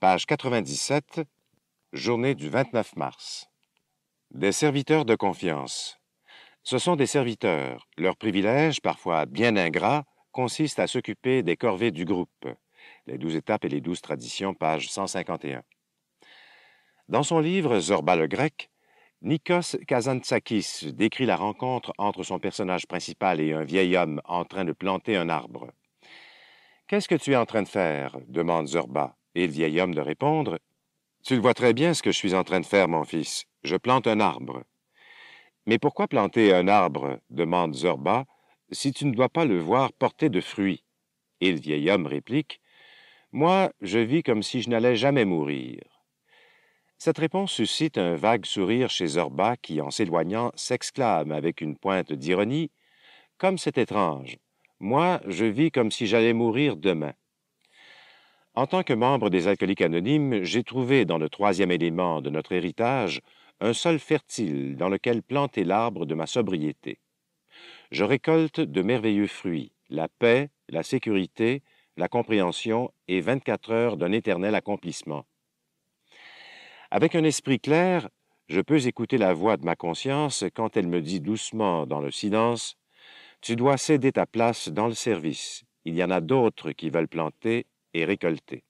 Page 97, journée du 29 mars. Des serviteurs de confiance. Ce sont des serviteurs. Leur privilège, parfois bien ingrat, consiste à s'occuper des corvées du groupe. Les douze étapes et les douze traditions, page 151. Dans son livre Zorba le grec, Nikos Kazantzakis décrit la rencontre entre son personnage principal et un vieil homme en train de planter un arbre. Qu'est-ce que tu es en train de faire demande Zorba et le vieil homme de répondre Tu le vois très bien ce que je suis en train de faire, mon fils. Je plante un arbre. Mais pourquoi planter un arbre demande Zorba, si tu ne dois pas le voir porter de fruits Et le vieil homme réplique Moi, je vis comme si je n'allais jamais mourir. Cette réponse suscite un vague sourire chez Zorba qui, en s'éloignant, s'exclame avec une pointe d'ironie Comme c'est étrange Moi, je vis comme si j'allais mourir demain. En tant que membre des Alcooliques Anonymes, j'ai trouvé dans le troisième élément de notre héritage un sol fertile dans lequel planter l'arbre de ma sobriété. Je récolte de merveilleux fruits, la paix, la sécurité, la compréhension et 24 heures d'un éternel accomplissement. Avec un esprit clair, je peux écouter la voix de ma conscience quand elle me dit doucement dans le silence Tu dois céder ta place dans le service. Il y en a d'autres qui veulent planter et récolté.